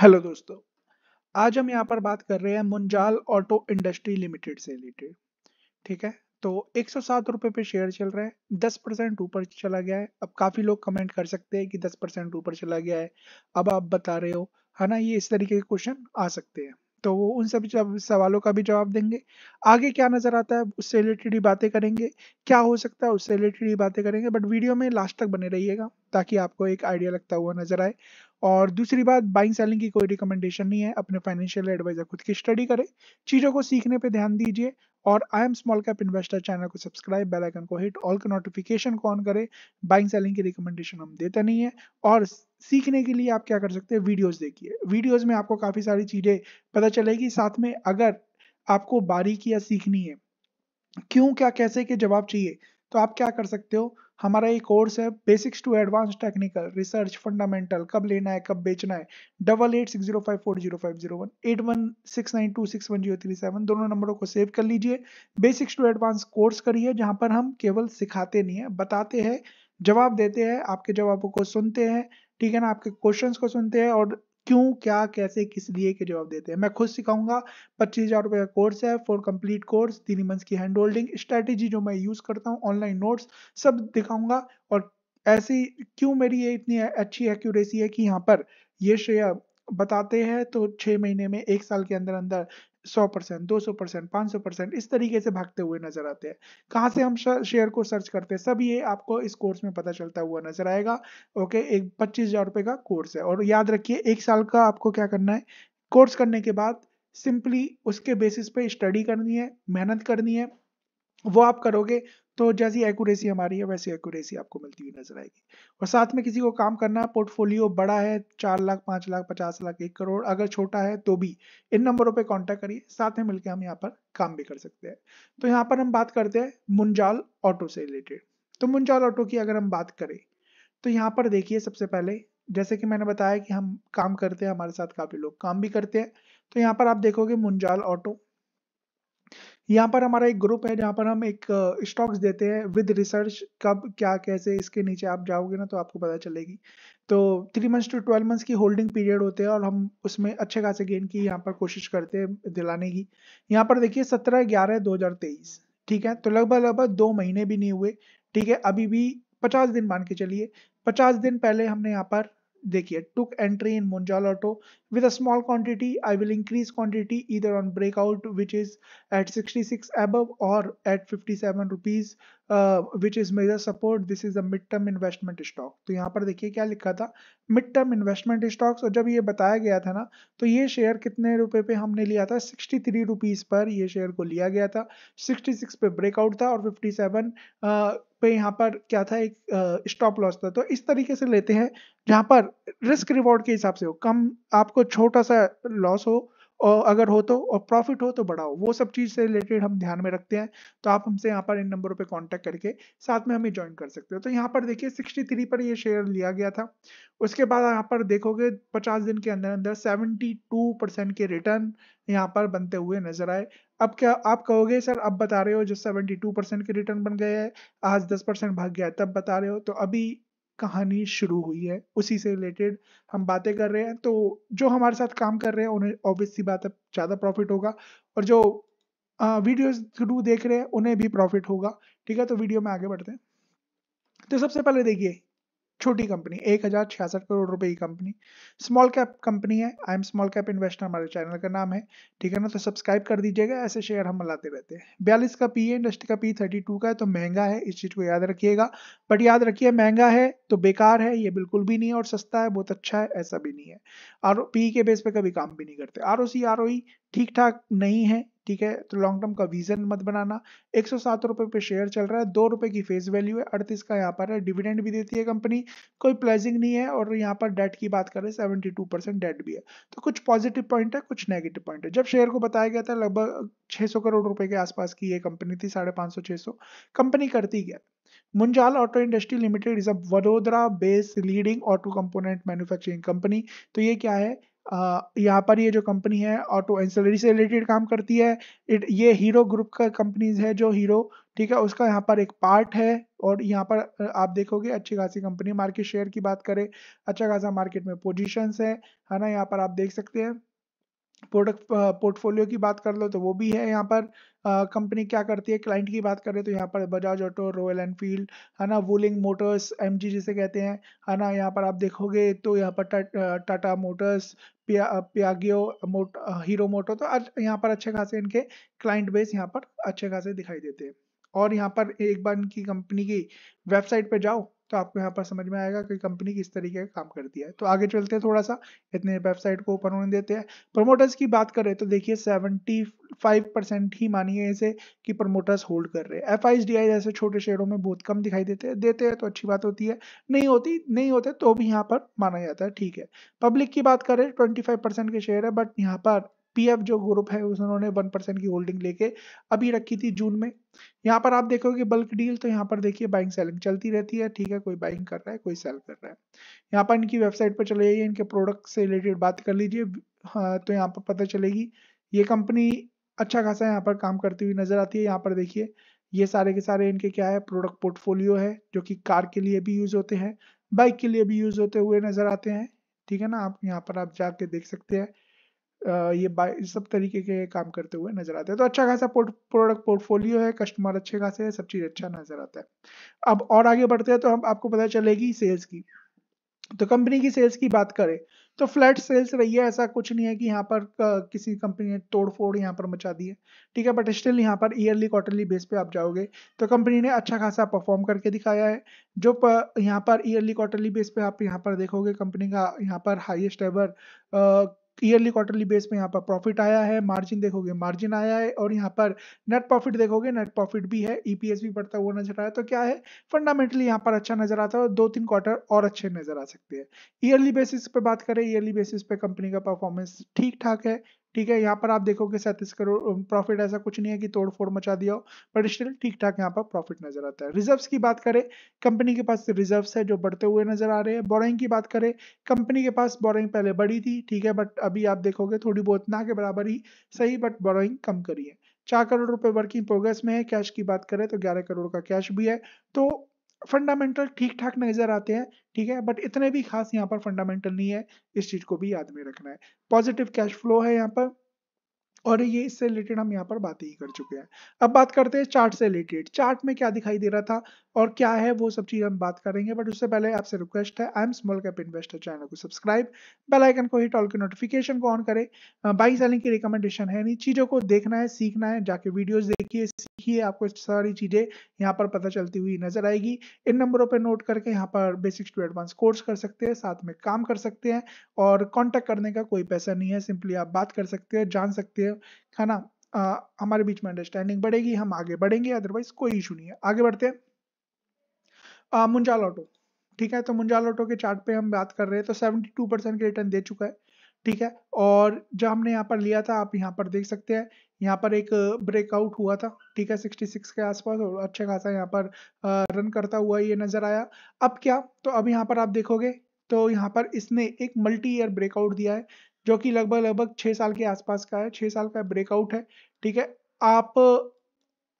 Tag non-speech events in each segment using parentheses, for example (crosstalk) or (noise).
Hello दोस्तों आज हम यहाँ पर बात कर रहे हैं मुंजाल ऑटो इंडस्ट्री लिमिटेड से रिलेटेड ठीक है तो एक सौ सात रुपये पे शेयर चल रहा है दस परसेंट ऊपर चला गया है अब काफ़ी लोग कमेंट कर सकते हैं कि दस परसेंट ऊपर चला गया है अब आप बता रहे हो है ना ये इस तरीके के क्वेश्चन आ सकते हैं तो वो उन सभी सवालों का भी जवाब देंगे आगे क्या नज़र आता है उससे रिलेटेड ही बातें करेंगे क्या हो सकता है उससे रिलेटेड ही बातें करेंगे बट वीडियो में लास्ट तक बने रहिएगा ताकि आपको एक आइडिया लगता हुआ नजर आए और दूसरी बात बाइंग सेलिंग की कोई रिकमेंडेशन नहीं है अपने फाइनेंशियल एडवाइजर खुद की स्टडी करें चीज़ों को सीखने पे ध्यान दीजिए और I am small cap investor channel को सब्सक्राइब बेल आइकन को हिट ऑल के नोटिफिकेशन को ऑन करें बाइंग सेलिंग की रिकमेंडेशन हम देते नहीं है और सीखने के लिए आप क्या कर सकते हैं वीडियोज देखिए वीडियोज में आपको काफ़ी सारी चीज़ें पता चलेगी साथ में अगर आपको बारीकियां सीखनी है क्यों क्या कैसे के जवाब चाहिए तो आप क्या कर सकते हो हमारा ये कोर्स है basics to advance technical research fundamental कब लेना है कब बेचना है double eight six zero five four zero five zero one eight one six nine two six one zero three seven दोनों नंबरों को सेव कर लीजिए बेसिक्स टू एडवांस कोर्स करिए जहाँ पर हम केवल सिखाते नहीं है बताते हैं जवाब देते हैं आपके जवाबों को सुनते हैं ठीक है ना आपके क्वेश्चंस को सुनते हैं और क्यों क्या कैसे किस लिए के जवाब देते हैं मैं खुद सिखाऊंगा पच्चीस हजार रुपये का कोर्स है फॉर कंप्लीट कोर्स तीन मंथ्स की हैंड होल्डिंग स्ट्रैटेजी जो मैं यूज करता हूँ ऑनलाइन नोट्स सब दिखाऊंगा और ऐसी क्यों मेरी ये इतनी अच्छी एक्यूरेसी है कि यहाँ पर ये श्रेय बताते हैं तो छः महीने में एक साल के अंदर अंदर सौ परसेंट दो सौ परसेंट पांच सौ परसेंट इस तरीके से भागते हुए नजर आते हैं कहाँ से हम शेयर को सर्च करते हैं सब ये आपको इस कोर्स में पता चलता हुआ नजर आएगा ओके एक पच्चीस हजार रुपए का कोर्स है और याद रखिए एक साल का आपको क्या करना है कोर्स करने के बाद सिंपली उसके बेसिस पे स्टडी करनी है मेहनत करनी है वो आप करोगे तो जैसी एक्यूरेसी हमारी है वैसी एक्यूरेसी आपको मिलती हुई नजर आएगी और साथ में किसी को काम करना है पोर्टफोलियो बड़ा है चार लाख पांच लाख पचास लाख एक करोड़ अगर छोटा है तो भी इन नंबरों पे कांटेक्ट करिए साथ में मिलकर हम यहाँ पर काम भी कर सकते हैं तो यहाँ पर हम बात करते हैं मुंजाल ऑटो से रिलेटेड तो मुंजाल ऑटो की अगर हम बात करें तो यहाँ पर देखिए सबसे पहले जैसे कि मैंने बताया कि हम काम करते हैं हमारे साथ काफ़ी लोग काम भी करते हैं तो यहाँ पर आप देखोगे मुंजाल ऑटो यहाँ पर हमारा एक ग्रुप है जहाँ पर हम एक स्टॉक्स देते हैं विद रिसर्च कब क्या कैसे इसके नीचे आप जाओगे ना तो आपको पता चलेगी तो three months to twelve months की होल्डिंग पीरियड होते हैं और हम उसमें अच्छे खासे गेन की यहाँ पर कोशिश करते हैं दिलाने की यहाँ पर देखिए सत्रह ग्यारह दो ठीक है तो लगभग लगभग दो महीने भी नहीं हुए ठीक है अभी भी पचास दिन मान के चलिए पचास दिन पहले हमने यहाँ पर देखिए took entry in Munjal Auto With a small quantity, I will increase quantity either on breakout, which is at 66 above or at 57 rupees, uh, which is major support. This is a mid term investment stock तो यहाँ पर देखिए क्या लिखा था mid term investment stocks और जब ये बताया गया था ना तो ये शेयर कितने रुपए पे हमने लिया था सिक्सटी थ्री रुपीज पर ये शेयर को लिया गया था सिक्सटी सिक्स पे ब्रेकआउट था और फिफ्टी सेवन uh, पे यहाँ पर क्या था एक स्टॉप uh, लॉस था तो इस तरीके से लेते हैं जहाँ पर रिस्क रिवॉर्ड के हिसाब से हो कम आपको छोटा सा लॉस हो और अगर हो तो और प्रॉफिट हो तो बढ़ाओ वो सब चीज़ से रिलेटेड हम ध्यान में रखते हैं तो आप हमसे यहाँ पर इन नंबरों पे कांटेक्ट करके साथ में हमें ज्वाइन कर सकते हो तो यहाँ पर देखिए 63 पर ये शेयर लिया गया था उसके बाद यहाँ पर देखोगे 50 दिन के अंदर अंदर 72 परसेंट के रिटर्न यहाँ पर बनते हुए नजर आए अब क्या आप कहोगे सर अब बता रहे हो जो 72 परसेंट के रिटर्न बन गए हैं आज 10 परसेंट भाग गया है तब बता रहे हो तो अभी कहानी शुरू हुई है उसी से रिलेटेड हम बातें कर रहे हैं तो जो हमारे साथ काम कर रहे हैं उन्हें ऑब्वियसली बात है ज़्यादा प्रॉफिट होगा और जो वीडियोस थ्रू देख रहे हैं उन्हें भी प्रॉफिट होगा ठीक है तो वीडियो में आगे बढ़ते हैं तो सबसे पहले देखिए छोटी कंपनी एक हजार छियासठ करोड़ रुपए की कंपनी स्मॉल कैप कंपनी है I am small cap investor हमारे चैनल का नाम है ठीक है ना तो सब्सक्राइब कर दीजिएगा ऐसे शेयर हम लाते रहते हैं बयालीस का पी है इंडस्ट्री का पी थर्टी टू का है तो महंगा है इस चीज़ को याद रखिएगा बट याद रखिए महंगा है तो बेकार है ये बिल्कुल भी नहीं है और सस्ता है बहुत अच्छा है ऐसा भी नहीं है आर पी के बेस पर कभी काम भी नहीं करते R O C R O e ठीक ठाक नहीं है ठीक है तो लॉन्ग टर्म का विजन मत बनाना एक सौ सात पे शेयर चल रहा है दो रुपए की फेस वैल्यू है अड़तीस का यहाँ पर है डिविडेंड भी देती है कंपनी कोई प्लेजिंग नहीं है और यहाँ पर डेट की बात करें सेवेंटी टू परसेंट डेट भी है तो कुछ पॉजिटिव पॉइंट है कुछ नेगेटिव पॉइंट है जब शेयर को बताया गया था लगभग छह करोड़ रुपए के आसपास की ये कंपनी थी साढ़े पांच सौ सौ कंपनी करती क्या Munjal auto industry Limited is a Vadodara based leading auto component manufacturing company तो ये क्या है यहाँ पर ये जो कंपनी है ऑटो एंसलरी से रिलेटेड काम करती है इट ये हीरो ग्रुप का कंपनीज है जो हीरो ठीक है उसका यहाँ पर एक पार्ट है और यहाँ पर आप देखोगे अच्छी खासी कंपनी मार्केट शेयर की बात करें अच्छा खासा मार्केट में पोजीशंस है है ना यहाँ पर आप देख सकते हैं प्रोडक्ट पोर्टफोलियो की बात कर लो तो वो भी है यहाँ पर कंपनी क्या करती है क्लाइंट की बात करें तो यहाँ पर बजाज ऑटो रॉयल एनफील्ड है ना वूलिंग मोटर्स एम जिसे कहते हैं है ना यहाँ पर आप देखोगे तो यहाँ पर टाटा मोटर्स पिया पियागियो मोट हीरो मोटो तो यहाँ पर अच्छे खासे इनके क्लाइंट बेस यहाँ पर अच्छे खासे दिखाई देते हैं और यहाँ पर एक बार इनकी कंपनी की वेबसाइट पर जाओ तो आपको यहाँ पर समझ में आएगा कि कंपनी किस तरीके का काम करती है तो आगे चलते हैं थोड़ा सा इतने वेबसाइट को ओपन होने देते हैं प्रमोटर्स की बात करें तो देखिए 75 परसेंट ही मानिए इसे कि प्रमोटर्स होल्ड कर रहे हैं एफ आई जैसे छोटे शेयरों में बहुत कम दिखाई देते हैं देते हैं तो अच्छी बात होती है नहीं होती नहीं होते तो भी यहाँ पर माना जाता है ठीक है पब्लिक की बात करें ट्वेंटी के शेयर है बट यहाँ पर पीएफ जो ग्रुप है उन्होंने वन परसेंट की होल्डिंग लेके अभी रखी थी जून में यहाँ पर आप देखोगे बल्क डील तो यहाँ पर देखिए बाइंग सेलिंग चलती रहती है ठीक है कोई बाइंग कर रहा है कोई सेल कर रहा है यहाँ पर इनकी वेबसाइट पर चले जाइए इनके प्रोडक्ट से रिलेटेड बात कर लीजिए हाँ, तो यहाँ पर पता चलेगी ये कंपनी अच्छा खासा यहाँ पर काम करती हुई नजर आती है यहाँ पर देखिए ये सारे के सारे इनके क्या है प्रोडक्ट पोर्टफोलियो है जो कि कार के लिए भी यूज होते हैं बाइक के लिए भी यूज होते हुए नजर आते हैं ठीक है ना आप यहाँ पर आप जाके देख सकते हैं ये सब तरीके के काम करते हुए नजर आते हैं तो अच्छा खासा प्रोडक्ट पोर्टफोलियो है कस्टमर अच्छे खासे है सब चीज़ अच्छा नजर आता है अब और आगे बढ़ते हैं तो हम आपको पता चलेगी सेल्स की तो कंपनी की सेल्स की बात करें तो फ्लैट सेल्स रही है ऐसा कुछ नहीं है कि यहाँ पर किसी कंपनी ने तोड़फोड़ यहाँ पर मचा दी है ठीक है बट स्टिल यहाँ पर ईयरली क्वार्टरली बेस पे आप जाओगे तो कंपनी ने अच्छा खासा परफॉर्म करके दिखाया है जो यहाँ पर ईयरली क्वार्टरली बेस पे आप यहाँ पर देखोगे कंपनी का यहाँ पर highest ever yearly quarterly base पे यहाँ पर प्रॉफिट आया है मार्जिन देखोगे मार्जिन आया है और यहाँ पर नेट प्रॉफिट देखोगे नेट प्रॉफिट भी है ईपीएस भी बढ़ता हुआ नजर आया तो क्या है फंडामेंटली यहाँ पर अच्छा नजर आता है और दो तीन क्वार्टर और अच्छे नजर आ सकते हैं ईयरली बेसिस पे बात करें ईयरली बेसिस पे कंपनी का परफॉर्मेंस ठीक ठाक है ठीक है यहाँ पर आप देखोगे सैंतीस करोड़ प्रॉफिट ऐसा कुछ नहीं है कि तोड़ फोड़ मचा दिया हो बट स्टिल ठीक ठाक यहाँ पर प्रॉफिट नजर आता है रिजर्व्स की बात करें कंपनी के पास रिजर्व्स है जो बढ़ते हुए नजर आ रहे हैं बोरिंग की बात करें कंपनी के पास बोरिंग पहले बढ़ी थी ठीक है बट अभी आप देखोगे थोड़ी बहुत ना के बराबर ही सही बट बोरिंग कम करी है चार करोड़ रुपए वर्किंग प्रोग्रेस में है कैश की बात करें तो ग्यारह करोड़ का कैश भी है तो फंडामेंटल ठीक ठाक नजर आते हैं ठीक है बट इतने भी खास यहाँ पर फंडामेंटल नहीं है इस चीज को भी याद में रखना है पॉजिटिव कैश फ्लो है यहाँ पर और ये इससे रिलेटेड हम यहाँ पर बात ही कर चुके हैं अब बात करते हैं चार्ट से रिलेटेड चार्ट में क्या दिखाई दे रहा था और क्या है वो सब चीज़ हम बात करेंगे बट उससे पहले आपसे रिक्वेस्ट है I am small cap investor channel को सब्सक्राइब बेल आइकन को हिट ऑल के नोटिफिकेशन को ऑन करें बाई सेलिंग की रिकमेंडेशन है नहीं चीज़ों को देखना है सीखना है जाके वीडियोज देखिए सीखिए आपको सारी चीज़ें यहाँ पर पता चलती हुई नजर आएगी इन नंबरों पर नोट करके यहाँ पर बेसिक्स टू एडवांस कोर्स कर सकते हैं साथ में काम कर सकते हैं और कॉन्टेक्ट करने का कोई पैसा नहीं है सिंपली आप बात कर सकते हैं जान सकते हैं है ना हमारे बीच में अंडरस्टैंडिंग बढ़ेगी हम आगे बढ़ेंगे अदरवाइज कोई इशू नहीं है आगे बढ़ते हैं मुंजाल ऑटो ठीक है तो मुंजाल ऑटो के चार्ट पे हम बात कर रहे हैं तो 72 परसेंट के रिटर्न दे चुका है ठीक है और जब हमने यहाँ पर लिया था आप यहाँ पर देख सकते हैं यहाँ पर एक ब्रेकआउट हुआ था ठीक है 66 के आसपास और अच्छा खासा यहाँ पर रन करता हुआ ये नजर आया अब क्या तो अब यहाँ पर आप देखोगे तो यहाँ पर इसने एक मल्टी ईयर ब्रेकआउट दिया है जो कि लगभग लगभग छः साल के आसपास का है छः साल का ब्रेकआउट है ठीक है आप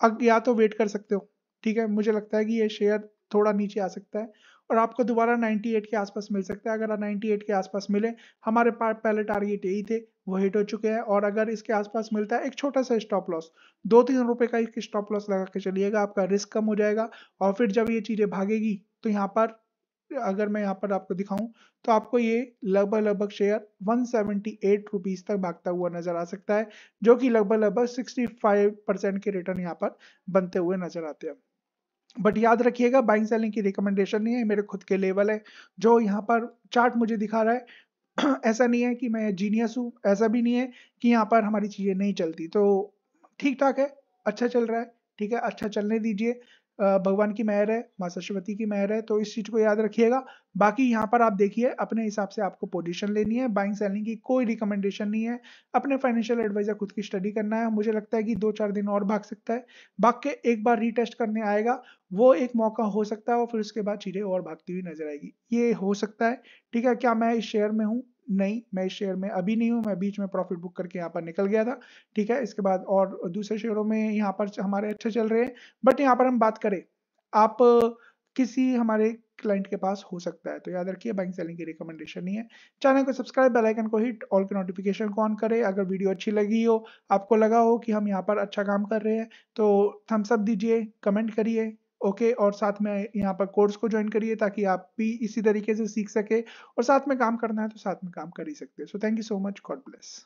अग या तो वेट कर सकते हो ठीक है मुझे लगता है कि ये शेयर थोड़ा नीचे आ सकता है और आपको दोबारा 98 के आसपास मिल सकता है अगर 98 के आसपास मिले हमारे पास पहले टारगेट यही थे वो हिट हो चुके हैं और अगर इसके आसपास मिलता है एक छोटा सा स्टॉप लॉस दो तीन रुपए का एक स्टॉप लॉस लगा के चलिएगा आपका रिस्क कम हो जाएगा और फिर जब ये चीज़ें भागेगी तो यहाँ पर अगर मैं यहाँ पर आपको दिखाऊं तो आपको ये लगभग लगभग शेयर वन सेवेंटी तक भागता हुआ नजर आ सकता है जो कि लगभग लगभग सिक्सटी परसेंट के रिटर्न यहाँ पर बनते हुए नजर आते हैं बट याद रखिएगा बाइंग सेलिंग की रिकमेंडेशन नहीं है मेरे खुद के लेवल है जो यहाँ पर चार्ट मुझे दिखा रहा है (clears throat) ऐसा नहीं है कि मैं जीनियस हूँ ऐसा भी नहीं है कि यहाँ पर हमारी चीज़ें नहीं चलती तो ठीक ठाक है अच्छा चल रहा है ठीक है अच्छा चलने दीजिए भगवान की मेहर है माँ सरस्वती की मेहर है तो इस चीज को याद रखिएगा बाकी यहाँ पर आप देखिए अपने हिसाब से आपको पोजीशन लेनी है बाइंग सेलिंग की कोई रिकमेंडेशन नहीं है अपने फाइनेंशियल एडवाइजर खुद की स्टडी करना है मुझे लगता है कि दो चार दिन और भाग सकता है भाग के एक बार रीटेस्ट करने आएगा वो एक मौका हो सकता है और फिर उसके बाद चीज़ें और भागती हुई नजर आएगी ये हो सकता है ठीक है क्या मैं इस शेयर में हूँ नहीं मैं शेयर में अभी नहीं हूँ मैं बीच में प्रॉफिट बुक करके यहाँ पर निकल गया था ठीक है इसके बाद और दूसरे शेयरों में यहाँ पर हमारे अच्छे चल रहे हैं बट यहाँ पर हम बात करें आप किसी हमारे क्लाइंट के पास हो सकता है तो याद रखिए बाइंग सेलिंग की रिकमेंडेशन नहीं है चैनल को सब्सक्राइब बेल आइकन को हिट ऑल के नोटिफिकेशन को ऑन करें अगर वीडियो अच्छी लगी हो आपको लगा हो कि हम यहाँ पर अच्छा काम कर रहे हैं तो थम्सअप दीजिए कमेंट करिए ओके और साथ में यहाँ पर कोर्स को ज्वाइन करिए ताकि आप भी इसी तरीके से सीख सके और साथ में काम करना है तो साथ में काम कर ही सकते हैं so thank you so much God bless